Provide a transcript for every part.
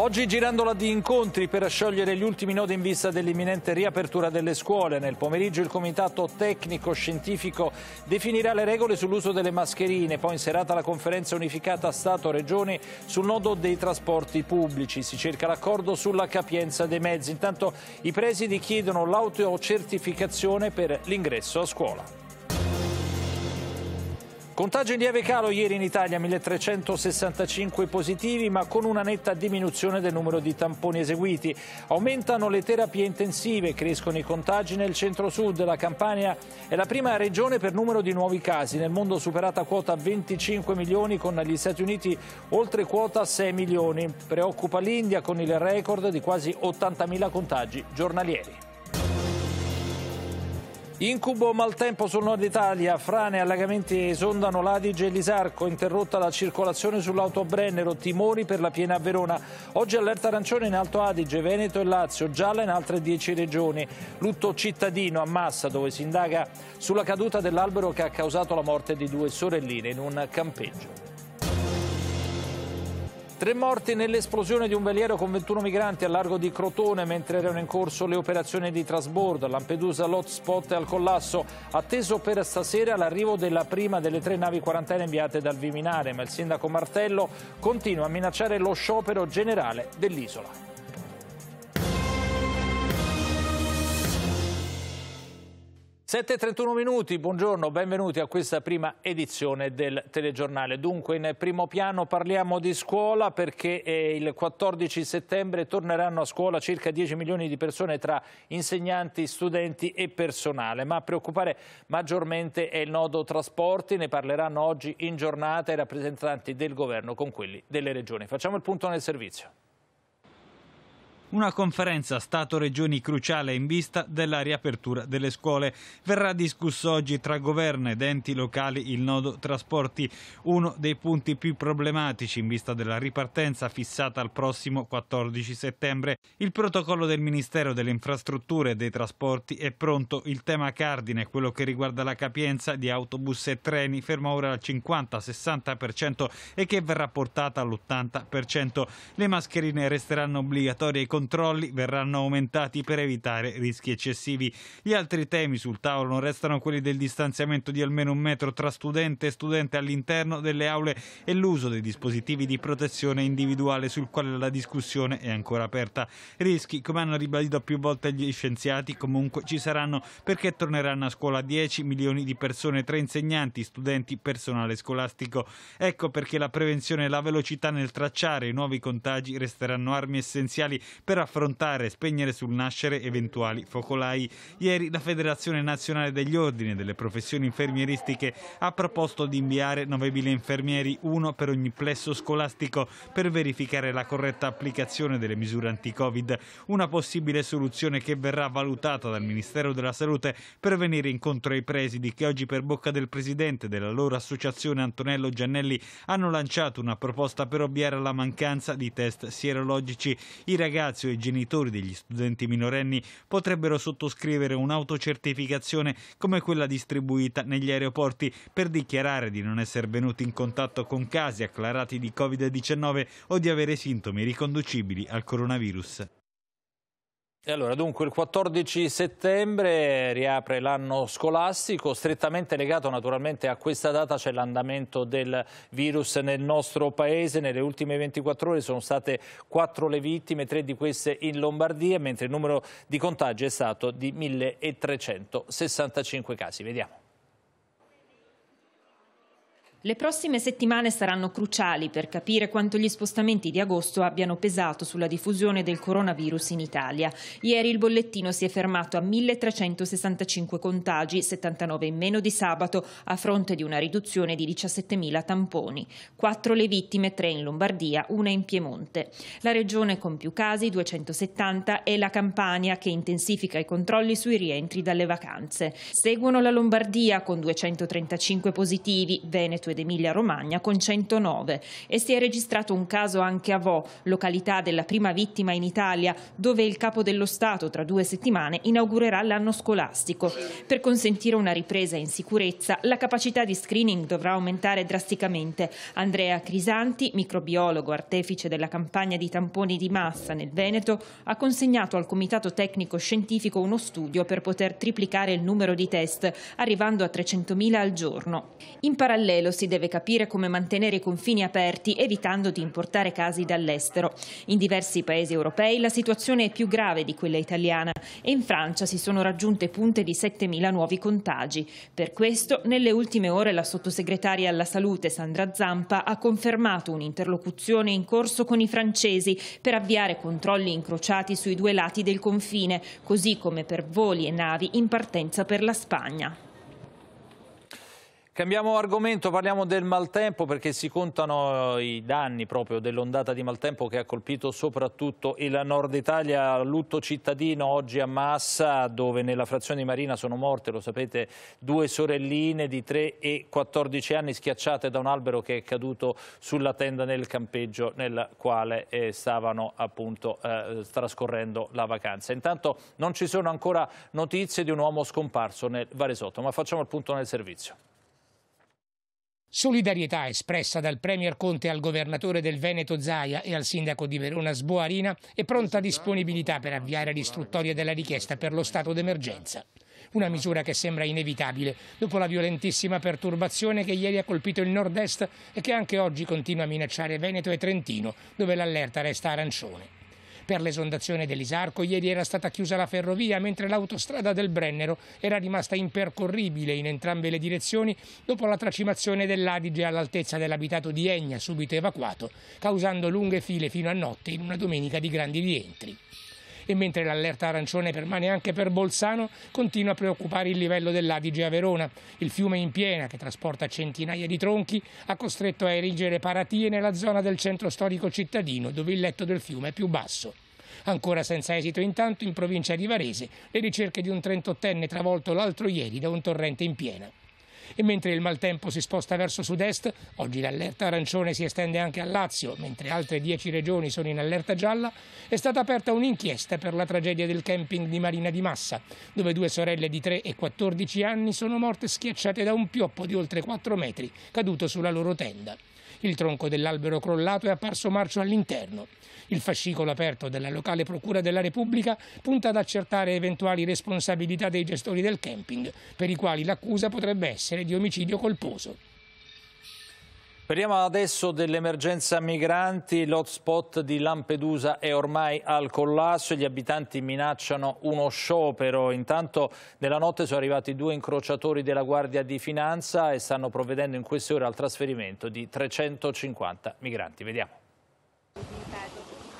Oggi girandola di incontri per sciogliere gli ultimi nodi in vista dell'imminente riapertura delle scuole. Nel pomeriggio il Comitato Tecnico Scientifico definirà le regole sull'uso delle mascherine, poi in serata la conferenza unificata stato regioni sul nodo dei trasporti pubblici. Si cerca l'accordo sulla capienza dei mezzi. Intanto i presidi chiedono l'autocertificazione per l'ingresso a scuola. Contagio in lieve calo ieri in Italia, 1365 positivi, ma con una netta diminuzione del numero di tamponi eseguiti. Aumentano le terapie intensive, crescono i contagi nel centro-sud. La Campania è la prima regione per numero di nuovi casi. Nel mondo superata quota 25 milioni, con gli Stati Uniti oltre quota 6 milioni. Preoccupa l'India con il record di quasi 80.000 contagi giornalieri. Incubo maltempo sul nord Italia, frane e allagamenti esondano l'Adige e l'Isarco, interrotta la circolazione sull'auto Brennero, timori per la piena a Verona. Oggi allerta arancione in Alto Adige, Veneto e Lazio, gialla in altre dieci regioni. Lutto cittadino a Massa dove si indaga sulla caduta dell'albero che ha causato la morte di due sorelline in un campeggio. Tre morti nell'esplosione di un veliero con 21 migranti al largo di Crotone mentre erano in corso le operazioni di trasbordo. Lampedusa l'hotspot è al collasso, atteso per stasera l'arrivo della prima delle tre navi quarantena inviate dal Viminare, ma il sindaco Martello continua a minacciare lo sciopero generale dell'isola. 7.31 minuti, buongiorno, benvenuti a questa prima edizione del telegiornale. Dunque in primo piano parliamo di scuola perché eh, il 14 settembre torneranno a scuola circa 10 milioni di persone tra insegnanti, studenti e personale, ma a preoccupare maggiormente è il nodo trasporti, ne parleranno oggi in giornata i rappresentanti del governo con quelli delle regioni. Facciamo il punto nel servizio. Una conferenza Stato-Regioni cruciale in vista della riapertura delle scuole. Verrà discusso oggi tra governo ed enti locali il nodo trasporti, uno dei punti più problematici in vista della ripartenza fissata al prossimo 14 settembre. Il protocollo del Ministero delle Infrastrutture e dei Trasporti è pronto. Il tema cardine è quello che riguarda la capienza di autobus e treni, ferma ora al 50-60% e che verrà portata all'80%. Le mascherine resteranno obbligatorie ai controlli verranno aumentati per evitare rischi eccessivi. Gli altri temi sul tavolo non restano quelli del distanziamento di almeno un metro tra studente e studente all'interno delle aule e l'uso dei dispositivi di protezione individuale sul quale la discussione è ancora aperta. Rischi, come hanno ribadito più volte gli scienziati, comunque ci saranno perché torneranno a scuola 10 milioni di persone tra insegnanti, studenti, personale scolastico. Ecco perché la prevenzione e la velocità nel tracciare i nuovi contagi resteranno armi essenziali per affrontare e spegnere sul nascere eventuali focolai. Ieri la Federazione Nazionale degli Ordini e delle Professioni Infermieristiche ha proposto di inviare 9.000 infermieri, uno per ogni plesso scolastico, per verificare la corretta applicazione delle misure anti-Covid, una possibile soluzione che verrà valutata dal Ministero della Salute per venire incontro ai presidi che oggi per bocca del Presidente della loro associazione Antonello Giannelli hanno lanciato una proposta per ovviare alla mancanza di test sierologici. I ragazzi Lazio i genitori degli studenti minorenni potrebbero sottoscrivere un'autocertificazione come quella distribuita negli aeroporti per dichiarare di non essere venuti in contatto con casi acclarati di Covid-19 o di avere sintomi riconducibili al coronavirus. E allora, dunque, il 14 settembre riapre l'anno scolastico, strettamente legato naturalmente a questa data c'è l'andamento del virus nel nostro paese, nelle ultime 24 ore sono state 4 le vittime, 3 di queste in Lombardia, mentre il numero di contagi è stato di 1365 casi. Vediamo. Le prossime settimane saranno cruciali per capire quanto gli spostamenti di agosto abbiano pesato sulla diffusione del coronavirus in Italia. Ieri il bollettino si è fermato a 1.365 contagi, 79 in meno di sabato, a fronte di una riduzione di 17.000 tamponi. Quattro le vittime, tre in Lombardia, una in Piemonte. La regione con più casi, 270, è la Campania, che intensifica i controlli sui rientri dalle vacanze. Seguono la Lombardia con 235 positivi, Veneto ed ed Emilia Romagna con 109 e si è registrato un caso anche a Vo, località della prima vittima in Italia, dove il capo dello Stato tra due settimane inaugurerà l'anno scolastico. Per consentire una ripresa in sicurezza, la capacità di screening dovrà aumentare drasticamente. Andrea Crisanti, microbiologo artefice della campagna di tamponi di massa nel Veneto, ha consegnato al Comitato Tecnico Scientifico uno studio per poter triplicare il numero di test, arrivando a 300.000 al giorno. In parallelo si deve capire come mantenere i confini aperti evitando di importare casi dall'estero. In diversi paesi europei la situazione è più grave di quella italiana e in Francia si sono raggiunte punte di 7.000 nuovi contagi. Per questo nelle ultime ore la sottosegretaria alla salute Sandra Zampa ha confermato un'interlocuzione in corso con i francesi per avviare controlli incrociati sui due lati del confine, così come per voli e navi in partenza per la Spagna. Cambiamo argomento, parliamo del maltempo perché si contano eh, i danni proprio dell'ondata di maltempo che ha colpito soprattutto il nord Italia, lutto cittadino oggi a Massa dove nella frazione di Marina sono morte, lo sapete, due sorelline di 3 e 14 anni schiacciate da un albero che è caduto sulla tenda nel campeggio nel quale eh, stavano appunto eh, trascorrendo la vacanza. Intanto non ci sono ancora notizie di un uomo scomparso nel Varesotto, ma facciamo il punto nel servizio. Solidarietà espressa dal Premier Conte al governatore del Veneto Zaia e al sindaco di Verona Sboarina e pronta disponibilità per avviare l'istruttoria della richiesta per lo stato d'emergenza. Una misura che sembra inevitabile dopo la violentissima perturbazione che ieri ha colpito il nord-est e che anche oggi continua a minacciare Veneto e Trentino, dove l'allerta resta arancione per l'esondazione dell'Isarco. Ieri era stata chiusa la ferrovia, mentre l'autostrada del Brennero era rimasta impercorribile in entrambe le direzioni dopo la tracimazione dell'Adige all'altezza dell'abitato di Egna, subito evacuato, causando lunghe file fino a notte in una domenica di grandi rientri e mentre l'allerta arancione permane anche per Bolzano continua a preoccupare il livello dell'Adige a Verona. Il fiume in piena, che trasporta centinaia di tronchi, ha costretto a erigere paratie nella zona del centro storico cittadino dove il letto del fiume è più basso. Ancora senza esito intanto in provincia di Varese le ricerche di un 38enne travolto l'altro ieri da un torrente in piena. E mentre il maltempo si sposta verso sud-est, oggi l'allerta arancione si estende anche a Lazio, mentre altre dieci regioni sono in allerta gialla, è stata aperta un'inchiesta per la tragedia del camping di Marina di Massa, dove due sorelle di 3 e 14 anni sono morte schiacciate da un pioppo di oltre 4 metri caduto sulla loro tenda. Il tronco dell'albero crollato è apparso marcio all'interno. Il fascicolo aperto della locale Procura della Repubblica punta ad accertare eventuali responsabilità dei gestori del camping, per i quali l'accusa potrebbe essere di omicidio colposo. Parliamo adesso dell'emergenza migranti, l'hotspot di Lampedusa è ormai al collasso, gli abitanti minacciano uno sciopero, intanto nella notte sono arrivati due incrociatori della Guardia di Finanza e stanno provvedendo in queste ore al trasferimento di 350 migranti. Vediamo.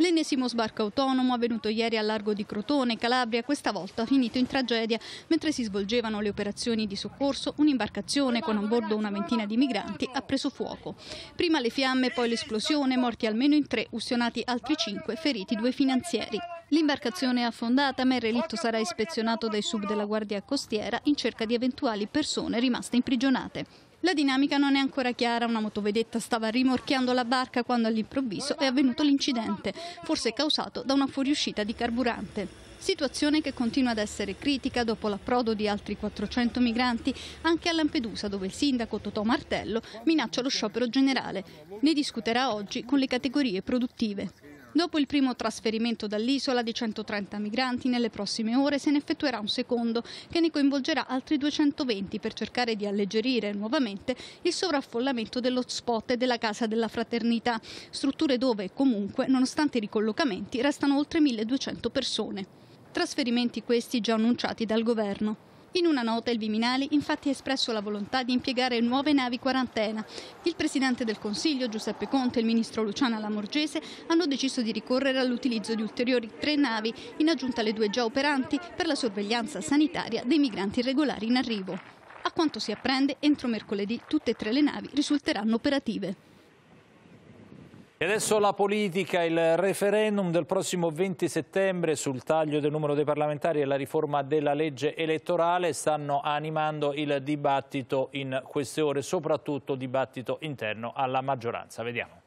L'ennesimo sbarco autonomo avvenuto ieri al largo di Crotone, Calabria, questa volta finito in tragedia. Mentre si svolgevano le operazioni di soccorso, un'imbarcazione con a bordo una ventina di migranti ha preso fuoco. Prima le fiamme, poi l'esplosione, morti almeno in tre, ustionati altri cinque, feriti due finanzieri. L'imbarcazione è affondata, ma il relitto sarà ispezionato dai sub della Guardia Costiera in cerca di eventuali persone rimaste imprigionate. La dinamica non è ancora chiara, una motovedetta stava rimorchiando la barca quando all'improvviso è avvenuto l'incidente, forse causato da una fuoriuscita di carburante. Situazione che continua ad essere critica dopo l'approdo di altri 400 migranti anche a Lampedusa, dove il sindaco Totò Martello minaccia lo sciopero generale. Ne discuterà oggi con le categorie produttive. Dopo il primo trasferimento dall'isola di 130 migranti, nelle prossime ore se ne effettuerà un secondo che ne coinvolgerà altri 220 per cercare di alleggerire nuovamente il sovraffollamento dell'hotspot e della Casa della Fraternità, strutture dove comunque, nonostante i ricollocamenti, restano oltre 1200 persone. Trasferimenti questi già annunciati dal governo. In una nota il Viminale infatti ha espresso la volontà di impiegare nuove navi quarantena. Il Presidente del Consiglio Giuseppe Conte e il Ministro Luciana Lamorgese hanno deciso di ricorrere all'utilizzo di ulteriori tre navi, in aggiunta alle due già operanti, per la sorveglianza sanitaria dei migranti irregolari in arrivo. A quanto si apprende, entro mercoledì tutte e tre le navi risulteranno operative. E adesso la politica, il referendum del prossimo 20 settembre sul taglio del numero dei parlamentari e la riforma della legge elettorale stanno animando il dibattito in queste ore, soprattutto dibattito interno alla maggioranza. Vediamo.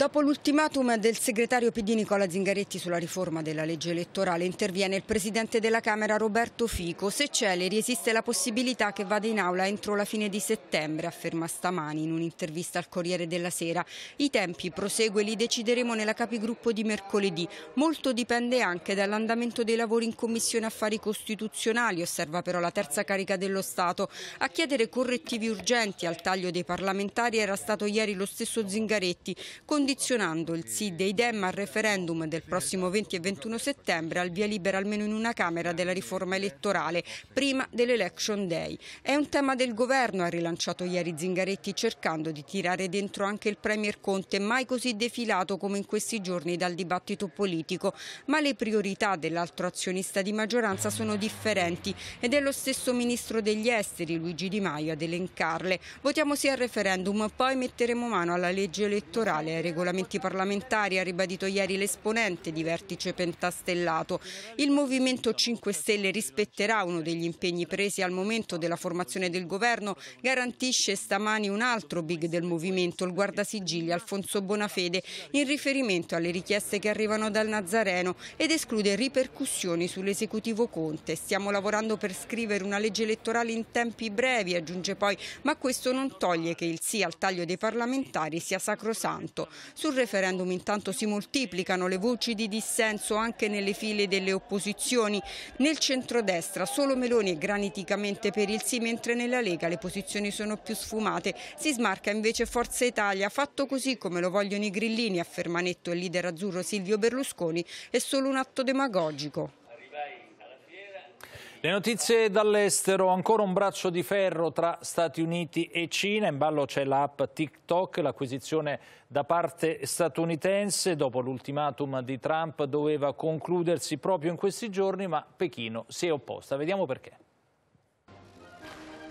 Dopo l'ultimatum del segretario PD Nicola Zingaretti sulla riforma della legge elettorale interviene il presidente della Camera Roberto Fico. Se celeri esiste la possibilità che vada in aula entro la fine di settembre, afferma stamani in un'intervista al Corriere della Sera. I tempi, prosegue, li decideremo nella capigruppo di mercoledì. Molto dipende anche dall'andamento dei lavori in Commissione Affari Costituzionali, osserva però la terza carica dello Stato. A chiedere correttivi urgenti al taglio dei parlamentari era stato ieri lo stesso Zingaretti, con condizionando il sì dei Dem al referendum del prossimo 20 e 21 settembre al via libera almeno in una Camera della riforma elettorale, prima dell'Election Day. È un tema del governo, ha rilanciato ieri Zingaretti cercando di tirare dentro anche il Premier Conte, mai così defilato come in questi giorni dal dibattito politico, ma le priorità dell'altro azionista di maggioranza sono differenti ed è lo stesso Ministro degli Esteri, Luigi Di Maio, ad elencarle. Votiamo sì al referendum, poi metteremo mano alla legge elettorale e ai regolamenti regolamenti parlamentari, ha ribadito ieri l'esponente di vertice pentastellato. Il Movimento 5 Stelle rispetterà uno degli impegni presi al momento della formazione del governo, garantisce stamani un altro big del movimento, il guardasigilli Alfonso Bonafede, in riferimento alle richieste che arrivano dal Nazareno ed esclude ripercussioni sull'esecutivo Conte. Stiamo lavorando per scrivere una legge elettorale in tempi brevi, aggiunge poi, ma questo non toglie che il sì al taglio dei parlamentari sia sacrosanto. Sul referendum intanto si moltiplicano le voci di dissenso anche nelle file delle opposizioni. Nel centrodestra solo Meloni è graniticamente per il sì, mentre nella Lega le posizioni sono più sfumate. Si smarca invece Forza Italia, fatto così come lo vogliono i grillini, afferma netto il leader azzurro Silvio Berlusconi, è solo un atto demagogico. Le notizie dall'estero, ancora un braccio di ferro tra Stati Uniti e Cina, in ballo c'è l'app TikTok, l'acquisizione da parte statunitense dopo l'ultimatum di Trump doveva concludersi proprio in questi giorni ma Pechino si è opposta, vediamo perché.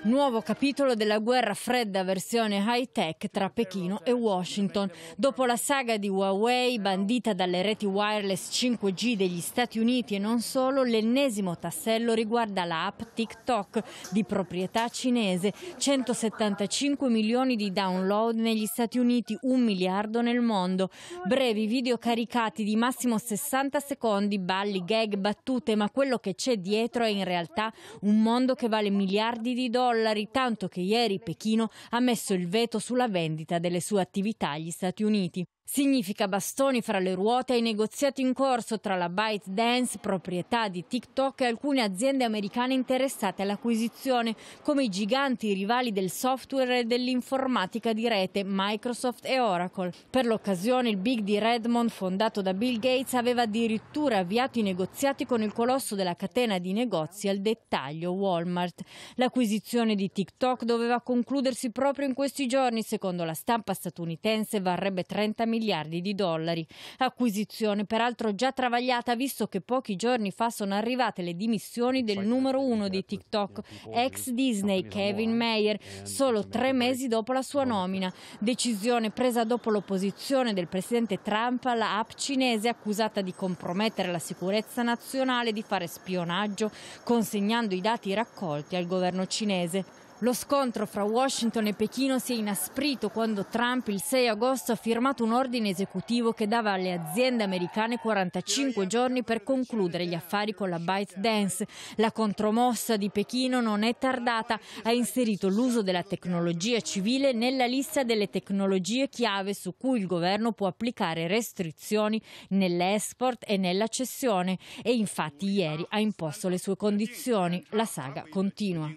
Nuovo capitolo della guerra fredda versione high-tech tra Pechino e Washington. Dopo la saga di Huawei, bandita dalle reti wireless 5G degli Stati Uniti e non solo, l'ennesimo tassello riguarda la app TikTok di proprietà cinese. 175 milioni di download negli Stati Uniti, un miliardo nel mondo. Brevi video caricati di massimo 60 secondi, balli, gag, battute, ma quello che c'è dietro è in realtà un mondo che vale miliardi di dollari dollari, tanto che ieri Pechino ha messo il veto sulla vendita delle sue attività agli Stati Uniti. Significa bastoni fra le ruote ai negoziati in corso tra la ByteDance, proprietà di TikTok, e alcune aziende americane interessate all'acquisizione, come i giganti rivali del software e dell'informatica di rete Microsoft e Oracle. Per l'occasione il Big di Redmond, fondato da Bill Gates, aveva addirittura avviato i negoziati con il colosso della catena di negozi al dettaglio Walmart. L'acquisizione di TikTok doveva concludersi proprio in questi giorni, secondo la stampa statunitense varrebbe 30 milioni miliardi di dollari. Acquisizione peraltro già travagliata visto che pochi giorni fa sono arrivate le dimissioni del numero uno di TikTok, ex Disney Kevin Mayer, solo tre mesi dopo la sua nomina. Decisione presa dopo l'opposizione del presidente Trump alla app cinese accusata di compromettere la sicurezza nazionale, di fare spionaggio, consegnando i dati raccolti al governo cinese. Lo scontro fra Washington e Pechino si è inasprito quando Trump il 6 agosto ha firmato un ordine esecutivo che dava alle aziende americane 45 giorni per concludere gli affari con la ByteDance. La contromossa di Pechino non è tardata, ha inserito l'uso della tecnologia civile nella lista delle tecnologie chiave su cui il governo può applicare restrizioni nell'export e nella cessione e infatti ieri ha imposto le sue condizioni. La saga continua.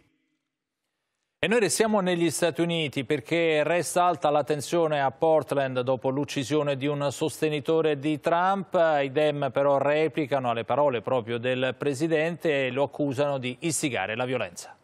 E noi restiamo negli Stati Uniti perché resta alta la tensione a Portland dopo l'uccisione di un sostenitore di Trump. I Dem però replicano alle parole proprio del Presidente e lo accusano di istigare la violenza.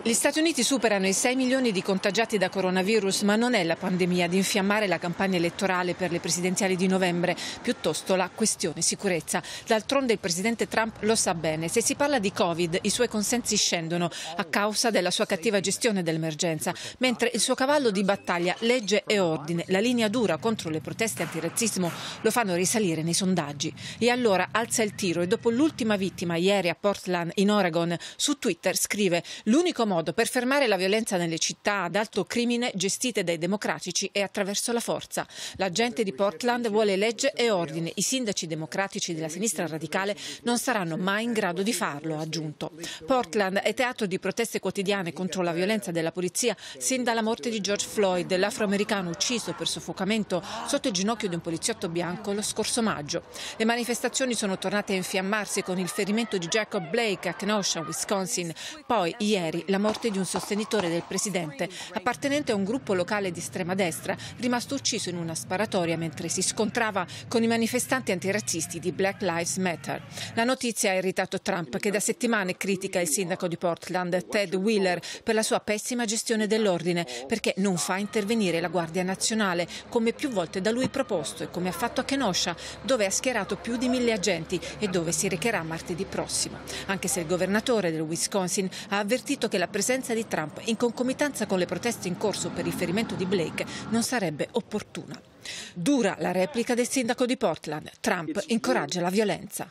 Gli Stati Uniti superano i 6 milioni di contagiati da coronavirus, ma non è la pandemia ad infiammare la campagna elettorale per le presidenziali di novembre, piuttosto la questione sicurezza. D'altronde il presidente Trump lo sa bene, se si parla di Covid i suoi consensi scendono a causa della sua cattiva gestione dell'emergenza, mentre il suo cavallo di battaglia, legge e ordine, la linea dura contro le proteste antirazzismo lo fanno risalire nei sondaggi. E allora alza il tiro e dopo l'ultima vittima ieri a Portland in Oregon, su Twitter scrive l'unico modo modo per fermare la violenza nelle città ad alto crimine gestite dai democratici e attraverso la forza. La gente di Portland vuole legge e ordine. I sindaci democratici della sinistra radicale non saranno mai in grado di farlo, ha aggiunto. Portland è teatro di proteste quotidiane contro la violenza della polizia sin dalla morte di George Floyd, l'afroamericano ucciso per soffocamento sotto il ginocchio di un poliziotto bianco lo scorso maggio. Le manifestazioni sono tornate a infiammarsi con il ferimento di Jacob Blake a Kenosha, Wisconsin. Poi ieri la la morte di un sostenitore del presidente, appartenente a un gruppo locale di estrema destra, rimasto ucciso in una sparatoria mentre si scontrava con i manifestanti antirazzisti di Black Lives Matter. La notizia ha irritato Trump, che da settimane critica il sindaco di Portland, Ted Wheeler, per la sua pessima gestione dell'ordine, perché non fa intervenire la Guardia Nazionale, come più volte da lui proposto e come ha fatto a Kenosha, dove ha schierato più di mille agenti e dove si recherà martedì prossimo. Anche se il governatore del Wisconsin ha avvertito che la la presenza di Trump in concomitanza con le proteste in corso per il ferimento di Blake non sarebbe opportuna. Dura la replica del sindaco di Portland. Trump incoraggia la violenza.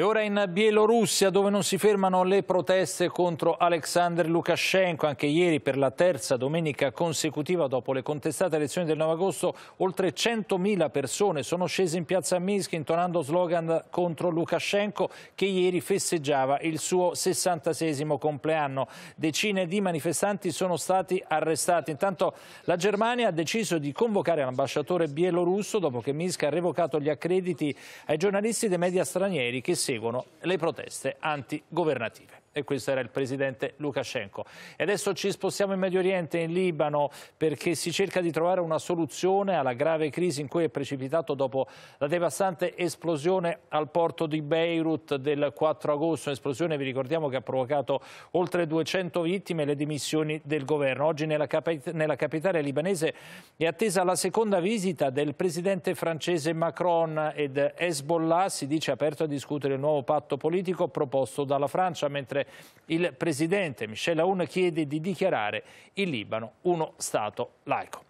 E ora in Bielorussia dove non si fermano le proteste contro Alexander Lukashenko. Anche ieri per la terza domenica consecutiva dopo le contestate elezioni del 9 agosto oltre 100.000 persone sono scese in piazza Minsk intonando slogan contro Lukashenko che ieri festeggiava il suo 66 compleanno. Decine di manifestanti sono stati arrestati. Intanto la Germania ha deciso di convocare l'ambasciatore bielorusso dopo che Minsk ha revocato gli accrediti ai giornalisti dei media stranieri che si seguono le proteste antigovernative e questo era il presidente Lukashenko. E adesso ci spostiamo in Medio Oriente, in Libano, perché si cerca di trovare una soluzione alla grave crisi in cui è precipitato dopo la devastante esplosione al porto di Beirut del 4 agosto, un'esplosione vi ricordiamo che ha provocato oltre 200 vittime e le dimissioni del governo. Oggi nella, capit nella capitale libanese è attesa la seconda visita del presidente francese Macron ed Hezbollah si dice aperto a discutere il nuovo patto politico proposto dalla Francia, mentre dicembre il presidente Michel Aoun chiede di dichiarare il Libano uno Stato laico.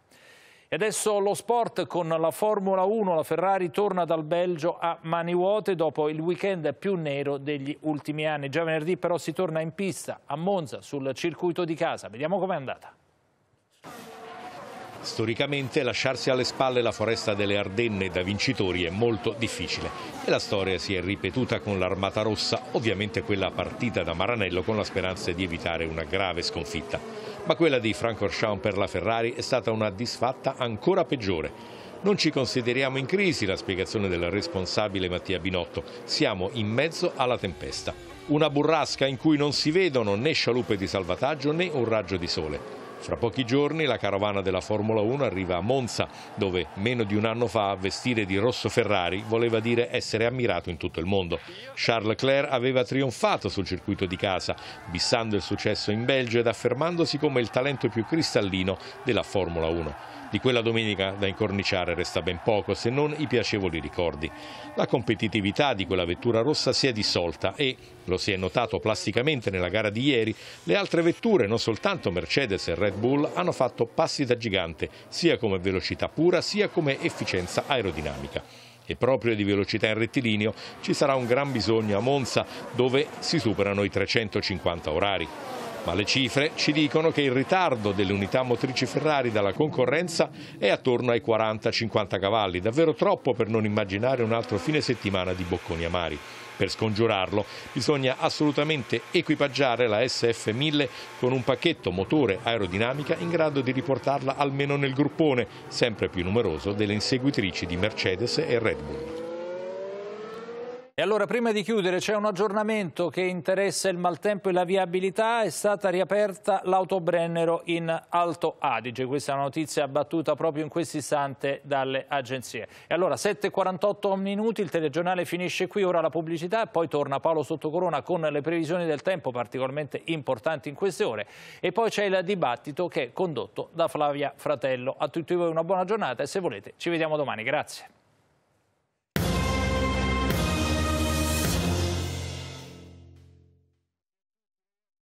E adesso lo sport con la Formula 1, la Ferrari torna dal Belgio a mani vuote dopo il weekend più nero degli ultimi anni. Già venerdì però si torna in pista a Monza sul circuito di casa. Vediamo com'è andata. Storicamente lasciarsi alle spalle la foresta delle Ardenne da vincitori è molto difficile e la storia si è ripetuta con l'Armata Rossa, ovviamente quella partita da Maranello con la speranza di evitare una grave sconfitta. Ma quella di Francorchamps per la Ferrari è stata una disfatta ancora peggiore. Non ci consideriamo in crisi, la spiegazione del responsabile Mattia Binotto, siamo in mezzo alla tempesta. Una burrasca in cui non si vedono né scialuppe di salvataggio né un raggio di sole. Fra pochi giorni la carovana della Formula 1 arriva a Monza, dove meno di un anno fa vestire di rosso Ferrari voleva dire essere ammirato in tutto il mondo. Charles Leclerc aveva trionfato sul circuito di casa, bissando il successo in Belgio ed affermandosi come il talento più cristallino della Formula 1. Di quella domenica da incorniciare resta ben poco, se non i piacevoli ricordi. La competitività di quella vettura rossa si è dissolta e, lo si è notato plasticamente nella gara di ieri, le altre vetture, non soltanto Mercedes e Red Bull, hanno fatto passi da gigante, sia come velocità pura sia come efficienza aerodinamica e proprio di velocità in rettilineo ci sarà un gran bisogno a Monza dove si superano i 350 orari ma le cifre ci dicono che il ritardo delle unità motrici Ferrari dalla concorrenza è attorno ai 40-50 cavalli, davvero troppo per non immaginare un altro fine settimana di bocconi amari. Per scongiurarlo bisogna assolutamente equipaggiare la SF1000 con un pacchetto motore aerodinamica in grado di riportarla almeno nel gruppone, sempre più numeroso, delle inseguitrici di Mercedes e Red Bull. E allora prima di chiudere c'è un aggiornamento che interessa il maltempo e la viabilità, è stata riaperta l'autobrennero in Alto Adige, questa è una notizia battuta proprio in questo istante dalle agenzie. E allora 7.48 minuti, il telegiornale finisce qui, ora la pubblicità e poi torna Paolo Sottocorona con le previsioni del tempo particolarmente importanti in queste ore e poi c'è il dibattito che è condotto da Flavia Fratello. A tutti voi una buona giornata e se volete ci vediamo domani, grazie.